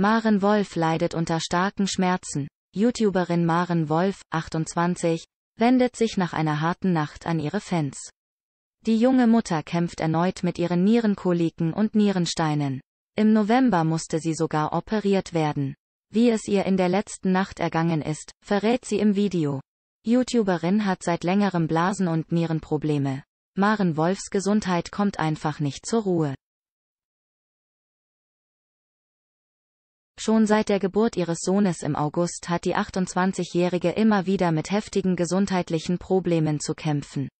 Maren Wolf leidet unter starken Schmerzen. YouTuberin Maren Wolf, 28, wendet sich nach einer harten Nacht an ihre Fans. Die junge Mutter kämpft erneut mit ihren Nierenkoliken und Nierensteinen. Im November musste sie sogar operiert werden. Wie es ihr in der letzten Nacht ergangen ist, verrät sie im Video. YouTuberin hat seit längerem Blasen- und Nierenprobleme. Maren Wolfs Gesundheit kommt einfach nicht zur Ruhe. Schon seit der Geburt ihres Sohnes im August hat die 28-Jährige immer wieder mit heftigen gesundheitlichen Problemen zu kämpfen.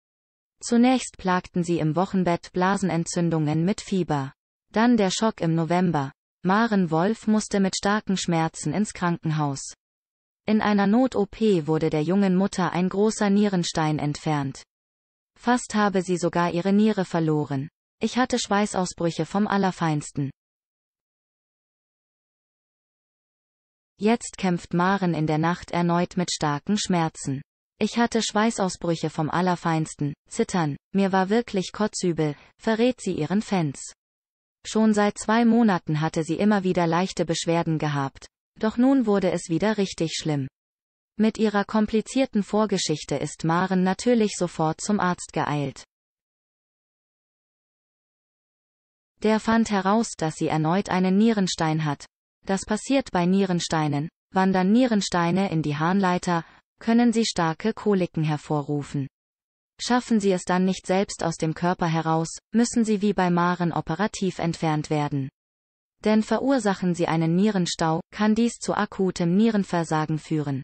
Zunächst plagten sie im Wochenbett Blasenentzündungen mit Fieber. Dann der Schock im November. Maren Wolf musste mit starken Schmerzen ins Krankenhaus. In einer Not-OP wurde der jungen Mutter ein großer Nierenstein entfernt. Fast habe sie sogar ihre Niere verloren. Ich hatte Schweißausbrüche vom Allerfeinsten. Jetzt kämpft Maren in der Nacht erneut mit starken Schmerzen. Ich hatte Schweißausbrüche vom Allerfeinsten, Zittern, mir war wirklich kotzübel, verrät sie ihren Fans. Schon seit zwei Monaten hatte sie immer wieder leichte Beschwerden gehabt. Doch nun wurde es wieder richtig schlimm. Mit ihrer komplizierten Vorgeschichte ist Maren natürlich sofort zum Arzt geeilt. Der fand heraus, dass sie erneut einen Nierenstein hat, das passiert bei Nierensteinen. Wandern Nierensteine in die Harnleiter, können sie starke Koliken hervorrufen. Schaffen sie es dann nicht selbst aus dem Körper heraus, müssen sie wie bei Maren operativ entfernt werden. Denn verursachen sie einen Nierenstau, kann dies zu akutem Nierenversagen führen.